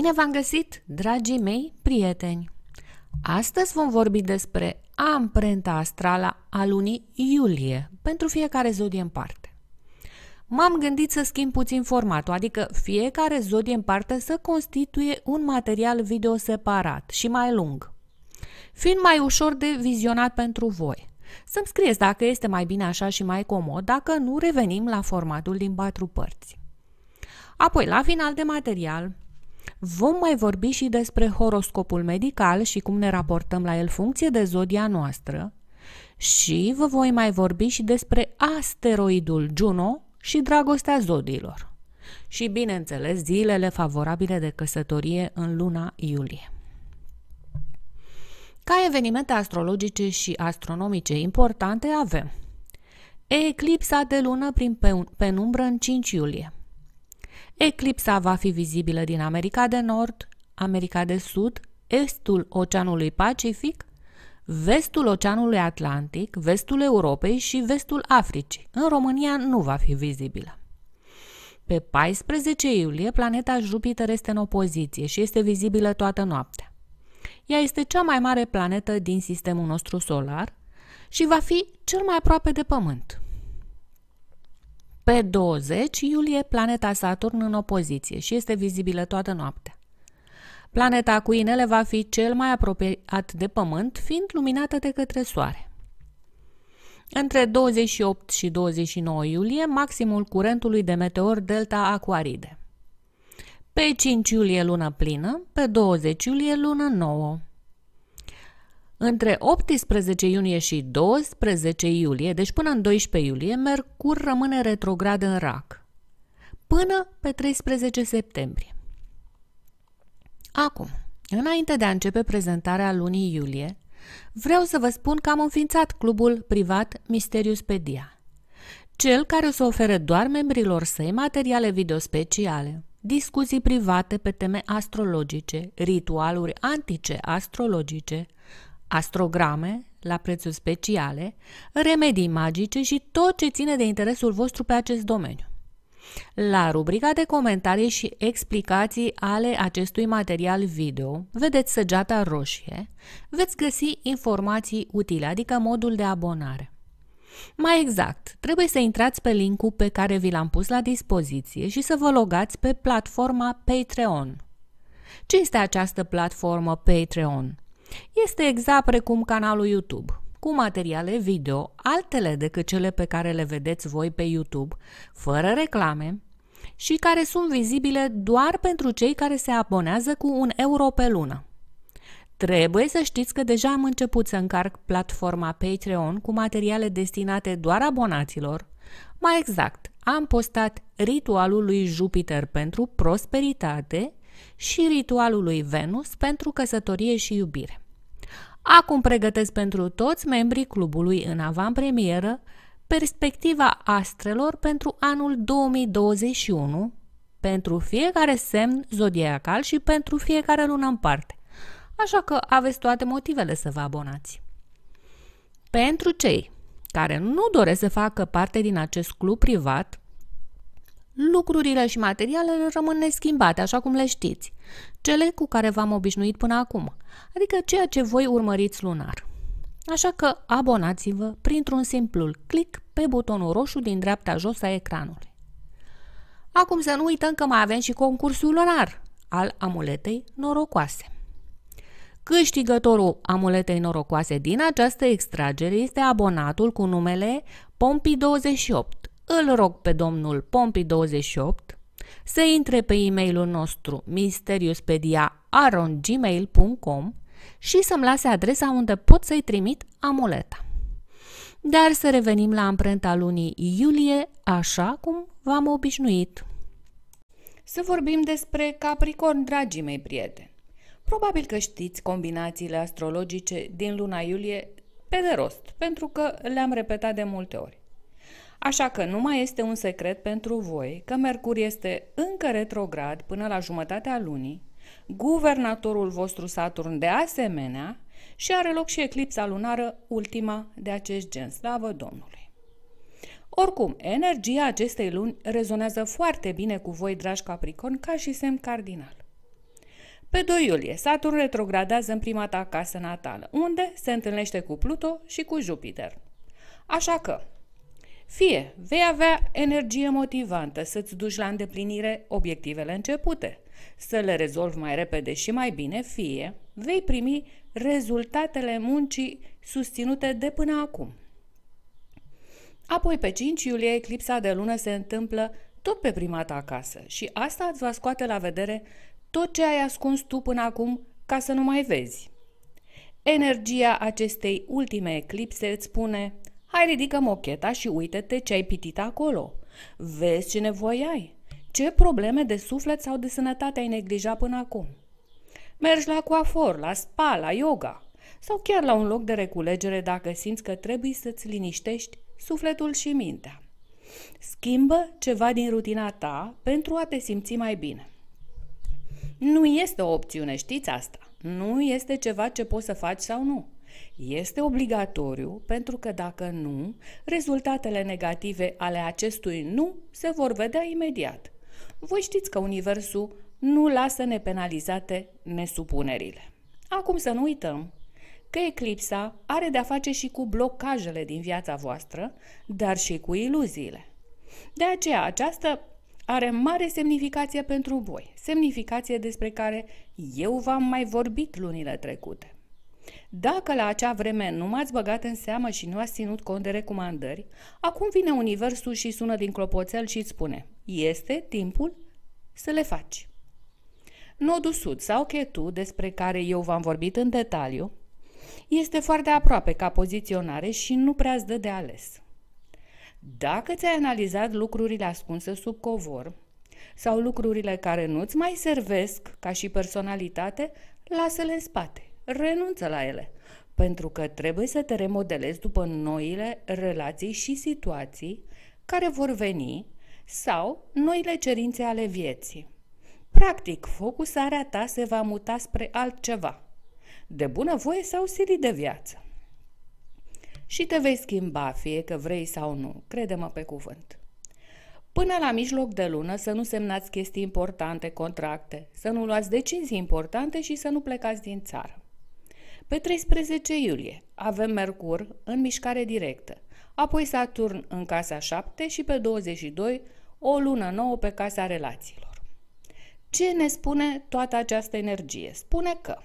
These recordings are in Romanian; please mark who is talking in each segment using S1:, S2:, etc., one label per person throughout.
S1: Bine v-am găsit, dragii mei prieteni! Astăzi vom vorbi despre amprenta astrală a lunii iulie, pentru fiecare zodie în parte. M-am gândit să schimb puțin formatul, adică fiecare zodie în parte să constituie un material video separat și mai lung, fiind mai ușor de vizionat pentru voi. Să-mi scrieți dacă este mai bine așa și mai comod, dacă nu revenim la formatul din patru părți. Apoi, la final de material, Vom mai vorbi și despre horoscopul medical și cum ne raportăm la el funcție de zodia noastră și vă voi mai vorbi și despre asteroidul Juno și dragostea zodiilor. Și bineînțeles, zilele favorabile de căsătorie în luna iulie. Ca evenimente astrologice și astronomice importante avem Eclipsa de lună prin penumbră în 5 iulie. Eclipsa va fi vizibilă din America de Nord, America de Sud, estul Oceanului Pacific, vestul Oceanului Atlantic, vestul Europei și vestul Africii. În România nu va fi vizibilă. Pe 14 iulie, planeta Jupiter este în opoziție și este vizibilă toată noaptea. Ea este cea mai mare planetă din sistemul nostru solar și va fi cel mai aproape de Pământ. Pe 20 iulie, planeta Saturn în opoziție și este vizibilă toată noaptea. Planeta cu inele va fi cel mai apropiat de Pământ, fiind luminată de către Soare. Între 28 și 29 iulie, maximul curentului de meteor Delta Aquaride. Pe 5 iulie lună plină, pe 20 iulie lună nouă. Între 18 iunie și 12 iulie, deci până în 12 iulie, Mercur rămâne retrograd în rac, până pe 13 septembrie. Acum, înainte de a începe prezentarea lunii iulie, vreau să vă spun că am înființat clubul privat Misteriuspedia, cel care o să ofere doar membrilor săi materiale video speciale, discuții private pe teme astrologice, ritualuri antice astrologice, astrograme la prețuri speciale, remedii magice și tot ce ține de interesul vostru pe acest domeniu. La rubrica de comentarii și explicații ale acestui material video, vedeți săgeata roșie, veți găsi informații utile, adică modul de abonare. Mai exact, trebuie să intrați pe linkul pe care vi l-am pus la dispoziție și să vă logați pe platforma Patreon. Ce este această platformă Patreon? Este exact precum canalul YouTube, cu materiale video altele decât cele pe care le vedeți voi pe YouTube, fără reclame și care sunt vizibile doar pentru cei care se abonează cu un euro pe lună. Trebuie să știți că deja am început să încarc platforma Patreon cu materiale destinate doar abonaților. Mai exact, am postat ritualul lui Jupiter pentru prosperitate și ritualul lui Venus pentru căsătorie și iubire. Acum pregătesc pentru toți membrii clubului în avantpremieră perspectiva astrelor pentru anul 2021, pentru fiecare semn zodiacal și pentru fiecare lună în parte. Așa că aveți toate motivele să vă abonați. Pentru cei care nu doresc să facă parte din acest club privat, Lucrurile și materialele rămân neschimbate, așa cum le știți, cele cu care v-am obișnuit până acum, adică ceea ce voi urmăriți lunar. Așa că abonați-vă printr-un simplu click pe butonul roșu din dreapta jos a ecranului. Acum să nu uităm că mai avem și concursul lunar al amuletei norocoase. Câștigătorul amuletei norocoase din această extragere este abonatul cu numele Pompi28, îl rog pe domnul Pompi28 să intre pe e-mailul nostru misteriouspedia.gmail.com și să-mi lase adresa unde pot să-i trimit amuleta. Dar să revenim la amprenta lunii iulie, așa cum v-am obișnuit. Să vorbim despre Capricorn, dragii mei prieteni. Probabil că știți combinațiile astrologice din luna iulie pe de rost, pentru că le-am repetat de multe ori. Așa că nu mai este un secret pentru voi că Mercur este încă retrograd până la jumătatea lunii, guvernatorul vostru Saturn de asemenea și are loc și eclipsa lunară ultima de acest gen, slavă Domnului. Oricum, energia acestei luni rezonează foarte bine cu voi, dragi Capricorn, ca și semn cardinal. Pe 2 iulie, Saturn retrogradează în prima ta casă natală, unde se întâlnește cu Pluto și cu Jupiter. Așa că, fie vei avea energie motivantă să-ți duci la îndeplinire obiectivele începute, să le rezolvi mai repede și mai bine, fie vei primi rezultatele muncii susținute de până acum. Apoi, pe 5 iulie, eclipsa de lună se întâmplă tot pe prima ta acasă și asta îți va scoate la vedere tot ce ai ascuns tu până acum ca să nu mai vezi. Energia acestei ultime eclipse îți spune – Hai ridică mocheta și uite-te ce ai pitit acolo. Vezi ce nevoie ai. Ce probleme de suflet sau de sănătate ai neglijat până acum? Mergi la coafor, la spa, la yoga sau chiar la un loc de reculegere dacă simți că trebuie să-ți liniștești sufletul și mintea. Schimbă ceva din rutina ta pentru a te simți mai bine. Nu este o opțiune, știți asta. Nu este ceva ce poți să faci sau nu. Este obligatoriu pentru că dacă nu, rezultatele negative ale acestui nu se vor vedea imediat. Voi știți că Universul nu lasă nepenalizate nesupunerile. Acum să nu uităm că eclipsa are de-a face și cu blocajele din viața voastră, dar și cu iluziile. De aceea, aceasta are mare semnificație pentru voi, semnificație despre care eu v-am mai vorbit lunile trecute. Dacă la acea vreme nu m-ați băgat în seamă și nu ați ținut cont de recomandări, acum vine universul și sună din clopoțel și îți spune este timpul să le faci. Nodul sud sau chetu, despre care eu v-am vorbit în detaliu, este foarte aproape ca poziționare și nu prea îți dă de ales. Dacă ți-ai analizat lucrurile ascunse sub covor sau lucrurile care nu-ți mai servesc ca și personalitate, lasă-le în spate renunță la ele, pentru că trebuie să te remodelezi după noile relații și situații care vor veni sau noile cerințe ale vieții. Practic, focusarea ta se va muta spre altceva, de bună voie sau silit de viață. Și te vei schimba, fie că vrei sau nu, crede-mă pe cuvânt. Până la mijloc de lună să nu semnați chestii importante, contracte, să nu luați decizii importante și să nu plecați din țară. Pe 13 iulie avem Mercur în mișcare directă, apoi Saturn în casa 7 și pe 22 o lună nouă pe casa relațiilor. Ce ne spune toată această energie? Spune că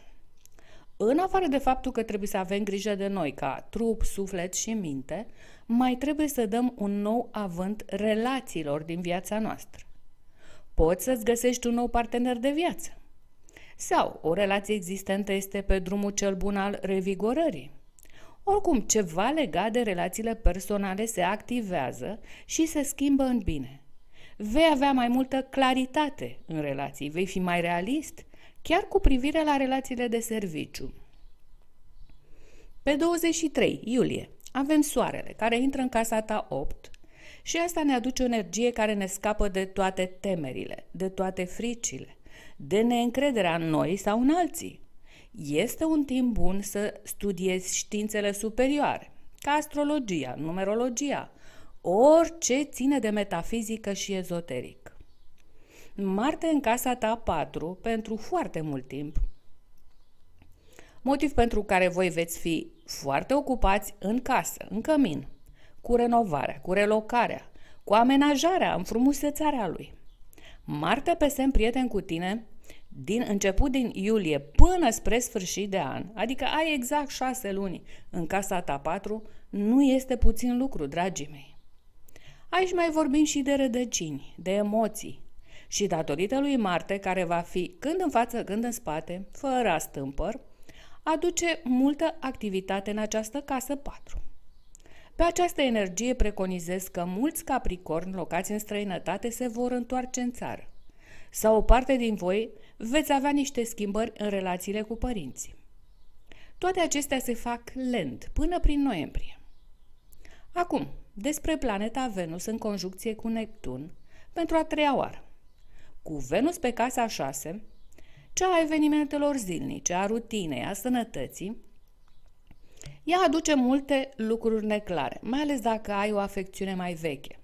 S1: în afară de faptul că trebuie să avem grijă de noi ca trup, suflet și minte, mai trebuie să dăm un nou avânt relațiilor din viața noastră. Poți să-ți găsești un nou partener de viață. Sau o relație existentă este pe drumul cel bun al revigorării? Oricum, ceva legat de relațiile personale se activează și se schimbă în bine. Vei avea mai multă claritate în relații, vei fi mai realist, chiar cu privire la relațiile de serviciu. Pe 23 iulie avem soarele care intră în casa ta 8 și asta ne aduce o energie care ne scapă de toate temerile, de toate fricile de neîncrederea în noi sau în alții. Este un timp bun să studiezi științele superioare, ca astrologia, numerologia, orice ține de metafizică și ezoteric. Marte în casa ta 4 pentru foarte mult timp. Motiv pentru care voi veți fi foarte ocupați în casă, în cămin, cu renovarea, cu relocarea, cu amenajarea, înfrumusețarea lui. Marte pe semn prieten cu tine din început din iulie până spre sfârșit de an, adică ai exact șase luni în casa ta patru, nu este puțin lucru, dragii mei. Aici mai vorbim și de rădăcini, de emoții. Și datorită lui Marte, care va fi când în față, când în spate, fără astâmpăr, aduce multă activitate în această casă 4. Pe această energie preconizez că mulți capricorni locați în străinătate se vor întoarce în țară. Sau o parte din voi veți avea niște schimbări în relațiile cu părinții. Toate acestea se fac lent, până prin noiembrie. Acum, despre planeta Venus în conjuncție cu Neptun, pentru a treia oară. Cu Venus pe casa 6, cea a evenimentelor zilnice, a rutinei, a sănătății, ea aduce multe lucruri neclare, mai ales dacă ai o afecțiune mai veche.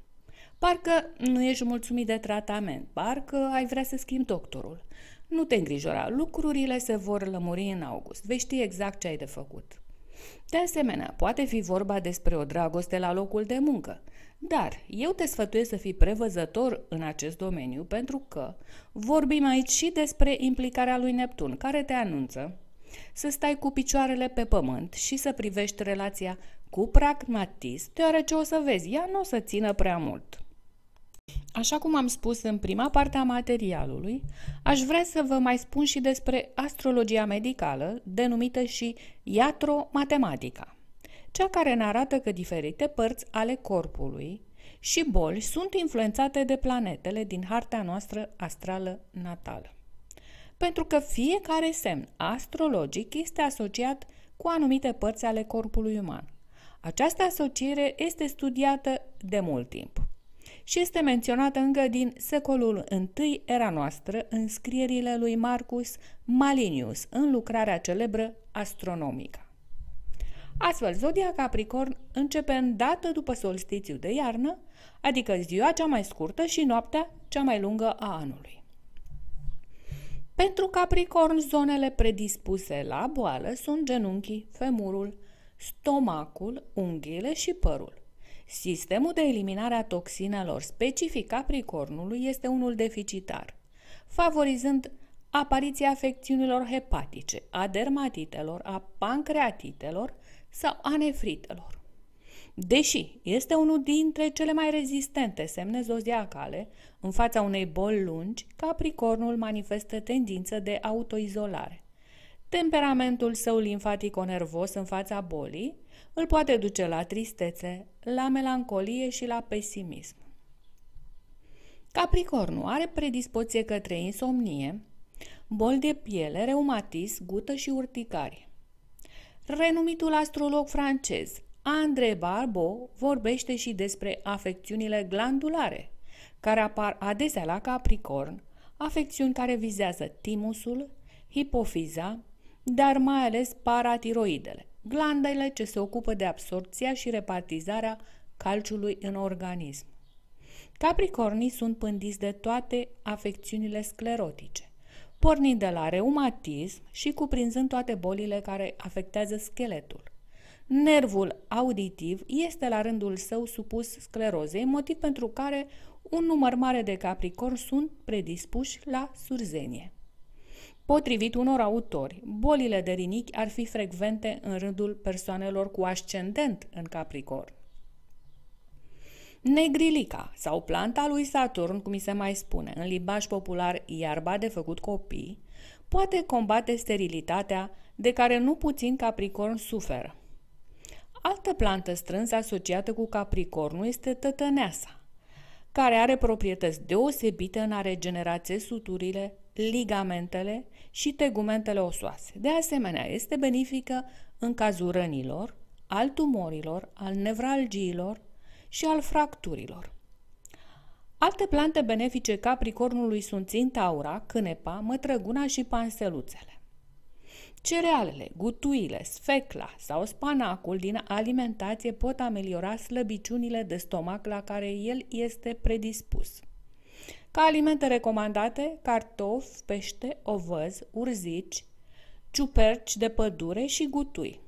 S1: Parcă nu ești mulțumit de tratament, parcă ai vrea să schimbi doctorul. Nu te îngrijora, lucrurile se vor lămuri în august, vei ști exact ce ai de făcut. De asemenea, poate fi vorba despre o dragoste la locul de muncă, dar eu te sfătuiesc să fii prevăzător în acest domeniu pentru că vorbim aici și despre implicarea lui Neptun, care te anunță să stai cu picioarele pe pământ și să privești relația cu pragmatism, deoarece o să vezi, ea nu o să țină prea mult. Așa cum am spus în prima parte a materialului, aș vrea să vă mai spun și despre astrologia medicală, denumită și iatromatematica, cea care ne arată că diferite părți ale corpului și boli sunt influențate de planetele din harta noastră astrală natală pentru că fiecare semn astrologic este asociat cu anumite părți ale corpului uman. Această asociere este studiată de mult timp și este menționată încă din secolul I era noastră în scrierile lui Marcus Malinius în lucrarea celebră Astronomica. Astfel, zodia Capricorn începe în dată după solstițiu de iarnă, adică ziua cea mai scurtă și noaptea cea mai lungă a anului. Pentru Capricorn, zonele predispuse la boală sunt genunchii, femurul, stomacul, unghiile și părul. Sistemul de eliminare a toxinelor specific Capricornului este unul deficitar, favorizând apariția afecțiunilor hepatice, a dermatitelor, a pancreatitelor sau a nefritelor. Deși este unul dintre cele mai rezistente semne zodiacale, în fața unei boli lungi, Capricornul manifestă tendință de autoizolare. Temperamentul său limfatico-nervos în fața bolii îl poate duce la tristețe, la melancolie și la pesimism. Capricornul are predispoție către insomnie, boli de piele, reumatism, gută și urticari. Renumitul astrolog francez André Barbo vorbește și despre afecțiunile glandulare, care apar adesea la Capricorn, afecțiuni care vizează timusul, hipofiza, dar mai ales paratiroidele, glandele ce se ocupă de absorpția și repartizarea calciului în organism. Capricornii sunt pândiți de toate afecțiunile sclerotice, pornind de la reumatism și cuprinzând toate bolile care afectează scheletul. Nervul auditiv este la rândul său supus sclerozei, motiv pentru care un număr mare de capricorni sunt predispuși la surzenie. Potrivit unor autori, bolile de rinichi ar fi frecvente în rândul persoanelor cu ascendent în capricorn. Negrilica sau planta lui Saturn, cum se mai spune, în limbaj popular iarba de făcut copii, poate combate sterilitatea de care nu puțin Capricorn suferă. Altă plantă strâns asociată cu Capricornul este tătăneasa, care are proprietăți deosebite în a regenera țesuturile, ligamentele și tegumentele osoase. De asemenea, este benefică în cazul rănilor, al tumorilor, al nevralgiilor și al fracturilor. Alte plante benefice capricornului sunt țintaura, cânepa, mătrăguna și panseluțele. Cerealele, gutuile, sfecla sau spanacul din alimentație pot ameliora slăbiciunile de stomac la care el este predispus. Ca alimente recomandate, cartof, pește, ovăz, urzici, ciuperci de pădure și gutui.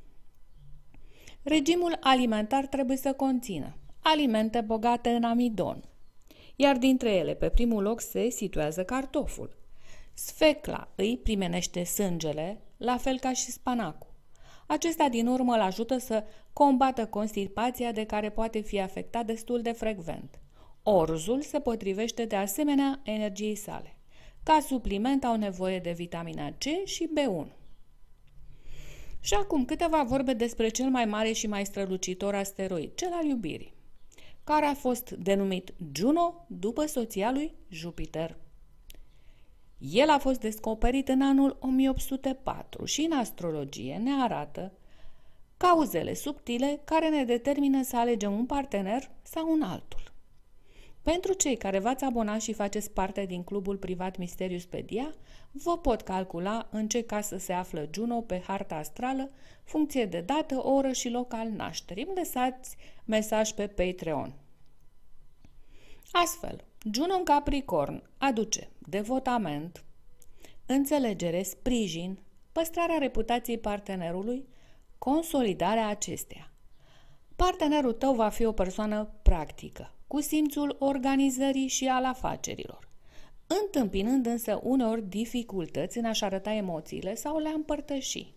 S1: Regimul alimentar trebuie să conțină alimente bogate în amidon, iar dintre ele pe primul loc se situează cartoful. Sfecla îi primenește sângele, la fel ca și spanacul. Acesta din urmă îl ajută să combată constipația de care poate fi afectat destul de frecvent. Orzul se potrivește de asemenea energiei sale. Ca supliment au nevoie de vitamina C și B1. Și acum câteva vorbe despre cel mai mare și mai strălucitor asteroid, cel al iubirii, care a fost denumit Juno după soția lui Jupiter. El a fost descoperit în anul 1804 și în astrologie ne arată cauzele subtile care ne determină să alegem un partener sau un altul. Pentru cei care v-ați abonat și faceți parte din clubul privat Pedia, vă pot calcula în ce casă se află Juno pe harta astrală, funcție de dată, oră și loc al nașterii. Îmi lăsați mesaj pe Patreon. Astfel, Juno în Capricorn aduce devotament, înțelegere, sprijin, păstrarea reputației partenerului, consolidarea acesteia. Partenerul tău va fi o persoană practică, cu simțul organizării și al afacerilor, întâmpinând însă uneori dificultăți în a-și arăta emoțiile sau le-a împărtăși.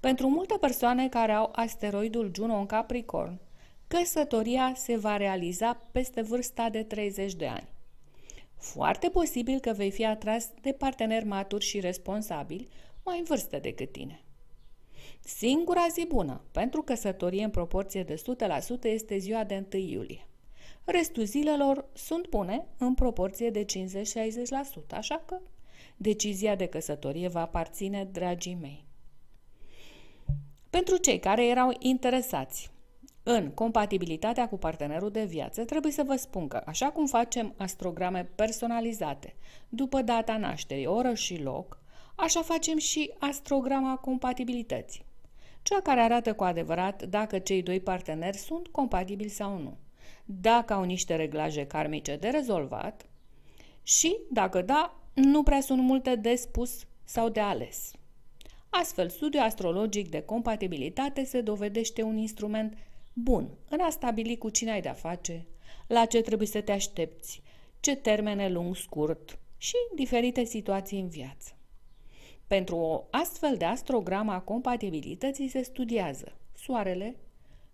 S1: Pentru multe persoane care au asteroidul Juno în Capricorn, căsătoria se va realiza peste vârsta de 30 de ani. Foarte posibil că vei fi atras de parteneri maturi și responsabili, mai în vârstă decât tine. Singura zi bună pentru căsătorie în proporție de 100% este ziua de 1 iulie. Restul zilelor sunt bune în proporție de 50-60%, așa că decizia de căsătorie va aparține, dragii mei. Pentru cei care erau interesați în compatibilitatea cu partenerul de viață, trebuie să vă spun că, așa cum facem astrograme personalizate, după data nașterii, oră și loc, așa facem și astrograma compatibilității, cea care arată cu adevărat dacă cei doi parteneri sunt compatibili sau nu, dacă au niște reglaje karmice de rezolvat și, dacă da, nu prea sunt multe de spus sau de ales. Astfel, studiul astrologic de compatibilitate se dovedește un instrument Bun, în a stabili cu cine ai de-a face, la ce trebuie să te aștepți, ce termene lung, scurt și diferite situații în viață. Pentru o astfel de astrogramă a compatibilității se studiază Soarele,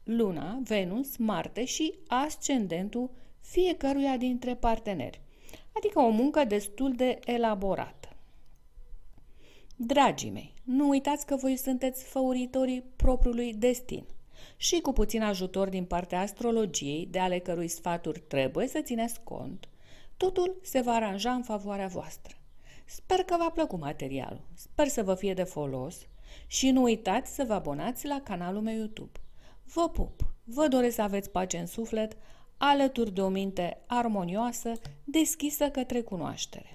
S1: Luna, Venus, Marte și ascendentul fiecăruia dintre parteneri, adică o muncă destul de elaborată. Dragii mei, nu uitați că voi sunteți făuritorii propriului destin și cu puțin ajutor din partea astrologiei, de ale cărui sfaturi trebuie să țineți cont, totul se va aranja în favoarea voastră. Sper că v-a plăcut materialul, sper să vă fie de folos și nu uitați să vă abonați la canalul meu YouTube. Vă pup, vă doresc să aveți pace în suflet, alături de o minte armonioasă, deschisă către cunoaștere.